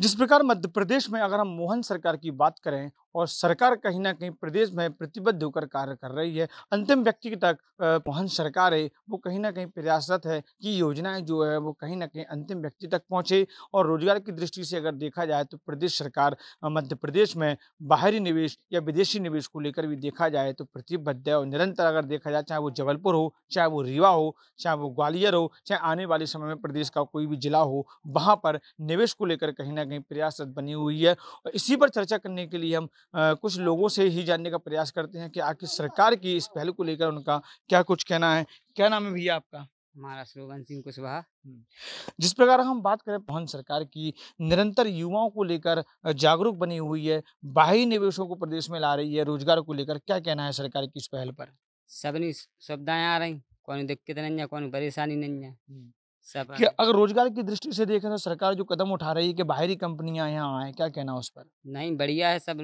जिस प्रकार मध्य प्रदेश में अगर हम मोहन सरकार की बात करें और सरकार कहीं ना कहीं प्रदेश में प्रतिबद्ध होकर कार्य कर रही है अंतिम व्यक्ति तक पहुंच सरकार है वो कहीं ना कहीं प्रयासरत है कि योजनाएं जो है वो कहीं ना कहीं अंतिम व्यक्ति तक पहुंचे और रोजगार की दृष्टि से अगर देखा जाए तो प्रदेश सरकार मध्य प्रदेश में बाहरी निवेश या विदेशी निवेश को लेकर भी देखा जाए तो प्रतिबद्ध है और निरंतर अगर देखा जाए चाहे वो जबलपुर हो चाहे वो रीवा हो चाहे वो ग्वालियर हो चाहे आने वाले समय में प्रदेश का कोई भी जिला हो वहाँ पर निवेश को लेकर कहीं ना कहीं प्रयासरत बनी हुई है और इसी पर चर्चा करने के लिए हम कुछ लोगों से ही जानने का प्रयास करते हैं कि आखिर सरकार की इस पहल को लेकर उनका क्या कुछ कहना है क्या नाम है भैया आपका हमारा स्लोगन सिंह कुशवाहा जिस प्रकार हम बात करें मोहन सरकार की निरंतर युवाओं को लेकर जागरूक बनी हुई है बाहरी निवेशों को प्रदेश में ला रही है रोजगार को लेकर क्या कहना है सरकार की इस पहल पर सबनी सुविधाएं आ रही कौन दिक्कत नहीं है कौन परेशानी नहीं है कि अगर रोजगार की दृष्टि से देखें तो सरकार जो कदम उठा रही है कि बाहरी कंपनियां यहाँ आए क्या कहना उस पर नहीं बढ़िया है सब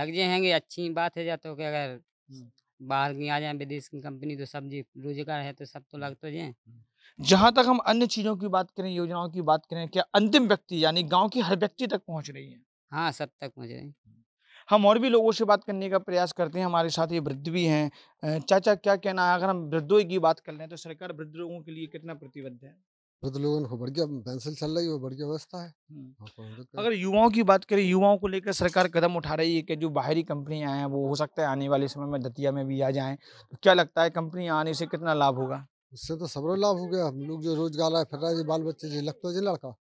लग जाएंगे अच्छी बात है जाते तो कि अगर बाहर की आ जाए विदेश की कंपनी तो सब जी रोजगार है तो सब तो लग तो जाए जहाँ तक हम अन्य चीज़ों की बात करें योजनाओं की बात करें क्या अंतिम व्यक्ति यानी गाँव की हर व्यक्ति तक पहुँच रही है हाँ सब तक पहुँच रही है हम और भी लोगों से बात करने का प्रयास करते हैं हमारे साथ ये वृद्ध भी हैं चाचा क्या कहना है अगर हम वृद्धों की बात कर लें तो सरकार वृद्ध लोगों के लिए कितना प्रतिबद्ध है प्रतिलोभन हो बढ़ गया पेंसिल चल रही है वो बढ़ गया व्यवस्था है अगर युवाओं की बात करें युवाओं को लेकर सरकार कदम उठा रही है कि जो बाहरी कंपनियां हैं वो हो सकता है आने वाले समय में दतिया में भी आ जाए तो क्या लगता है कंपनी आने से कितना लाभ होगा उससे तो सबरो लाभ हो गया हम लोग जो रोजगार है फिर रहे बाल बच्चे जी लगता जी लड़का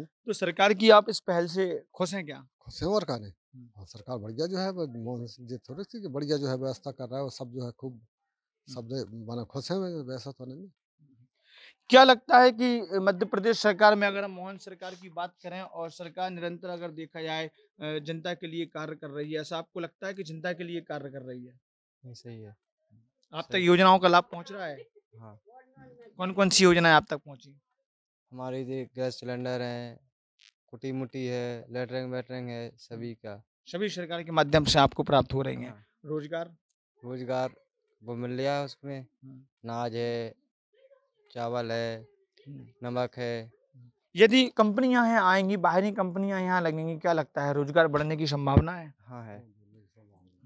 तो सरकार की आप इस पहल से खुश हैं क्या खुश है और का हाँ, सरकार बढ़िया जो है थोड़ी सी बढ़िया जो है व्यवस्था कर रहा है वो सब जो है खूब सब माना खुश है वैसा तो नहीं क्या लगता है कि मध्य प्रदेश सरकार में अगर हम मोहन सरकार की बात करें और सरकार निरंतर अगर देखा जाए जनता के लिए कार्य कर रही है ऐसा आपको लगता है कि जनता के लिए कार्य कर रही है नहीं सही है आप सही तक योजनाओं का लाभ पहुंच रहा है हाँ कौन कौन सी योजनाएं आप तक पहुंची हमारे इधर गैस सिलेंडर है कुटी मुटी है लेटरिंग वेटरिंग है सभी का सभी सरकार के माध्यम से आपको प्राप्त हो रही है हाँ। रोजगार रोजगार वो मिल गया उसमें हाँ। अनाज है चावल है नमक है यदि कंपनियां यहाँ आएंगी बाहरी कंपनियां यहाँ लगेंगी क्या लगता है रोजगार बढ़ने की संभावना है हाँ है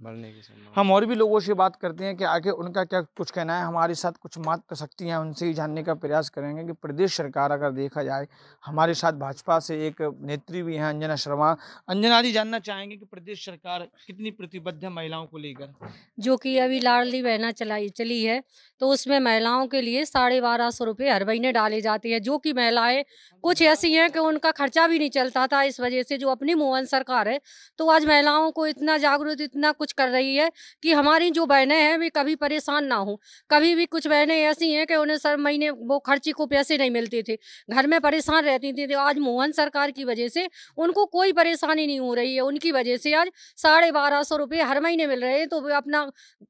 मरने की हम और भी लोगों से बात करते हैं कि आगे उनका क्या कुछ कहना है हमारे साथ कुछ मात कर सकती हैं उनसे ही जानने का प्रयास करेंगे कि प्रदेश सरकार अगर देखा जाए हमारे साथ भाजपा से एक नेत्री भी हैं अंजना शर्मा अंजना जी जानना चाहेंगे कि प्रदेश सरकार कितनी प्रतिबद्ध है महिलाओं को लेकर जो कि अभी लाडली बहना चलाई चली है तो उसमें महिलाओं के लिए साढ़े बारह सौ रुपये हर महीने डाले जाते हैं जो कि महिलाएं कुछ ऐसी हैं कि उनका खर्चा भी नहीं चलता था इस वजह से जो अपनी मोहन सरकार है तो आज महिलाओं को इतना जागरूक इतना कुछ कोशिश कर रही है कि हमारी जो बहनें हैं वे कभी परेशान ना हों कभी भी कुछ बहनें ऐसी हैं कि उन्हें सर महीने वो खर्ची को पैसे नहीं मिलते थे घर में परेशान रहती थी तो आज मोहन सरकार की वजह से उनको कोई परेशानी नहीं हो रही है उनकी वजह से आज साढ़े बारह सौ रुपये हर महीने मिल रहे हैं तो वे अपना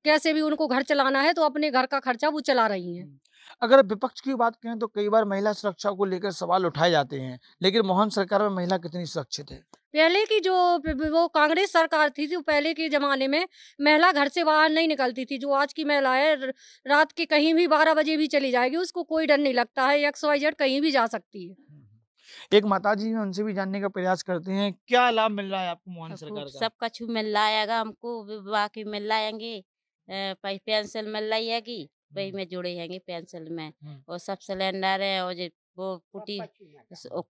कैसे भी उनको घर चलाना है तो अपने घर का खर्चा वो चला रही हैं हम्म। अगर विपक्ष की बात करें तो कई बार महिला सुरक्षा को लेकर सवाल उठाए जाते हैं लेकिन मोहन सरकार में महिला कितनी सुरक्षित है पहले की जो वो कांग्रेस सरकार थी जो पहले के ज़माने में महिला घर से बाहर नहीं निकलती थी जो आज की महिला है रात के कहीं भी बारह बजे भी चली जाएगी उसको कोई डर नहीं लगता है एक्स वाई जेड कहीं भी जा सकती है एक माता जी उनसे भी जानने का प्रयास करते हैं क्या लाभ मिल रहा है आपको मोहन सरकार का सब कुछ मिल रहा है हमको बाकी मिल जाएंगे पेंशन मिल रही है वही में जुड़े हैंगे पेंशन में और सब सिलेंडर है और वो कुटी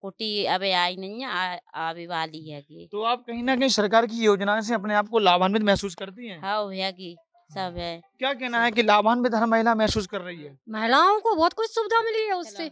कुटी अब आई नहीं है अभी वाली है तो आप कहीं ना कहीं सरकार की योजना से अपने आप को लाभान्वित महसूस करती हैं हाँ हैगी हाँ। सब है क्या कहना है कि लाभान्वित हर महिला महसूस कर रही है महिलाओं को बहुत कुछ सुविधा हाँ। मिली है उससे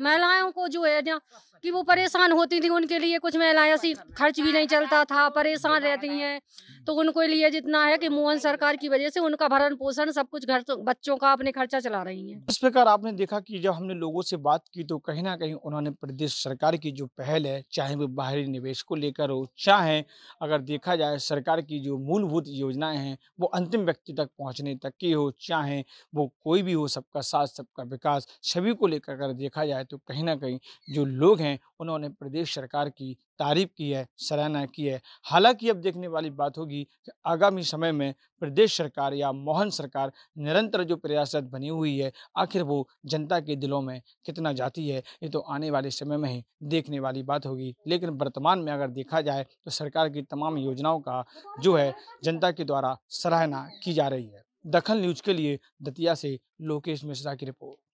महिलाओं को जो है ना कि वो परेशान होती थी उनके लिए कुछ महिलाएं ऐसी खर्च भी नहीं चलता था परेशान रहती हैं तो उनके लिए जितना है कि मोहन सरकार की वजह से उनका भरण पोषण सब कुछ घर तो बच्चों का अपने खर्चा चला रही है इस प्रकार आपने देखा कि जब हमने लोगों से बात की तो कहीं ना कहीं उन्होंने प्रदेश सरकार की जो पहल है चाहे वो बाहरी निवेश को लेकर हो चाहे अगर देखा जाए सरकार की जो मूलभूत योजनाएं हैं वो अंतिम व्यक्ति तक पहुँचने तक की हो चाहे वो कोई भी हो सबका साथ सबका विकास सभी को लेकर अगर देखा जाए जाए तो कहीं ना कहीं जो लोग हैं उन्होंने प्रदेश सरकार की तारीफ की है सराहना की है हालांकि अब देखने वाली बात होगी कि आगामी समय में प्रदेश सरकार या मोहन सरकार निरंतर जो प्रयासरत बनी हुई है आखिर वो जनता के दिलों में कितना जाती है ये तो आने वाले समय में ही देखने वाली बात होगी लेकिन वर्तमान में अगर देखा जाए तो सरकार की तमाम योजनाओं का जो है जनता के द्वारा सराहना की जा रही है दखल न्यूज के लिए दतिया से लोकेश मिश्रा की रिपोर्ट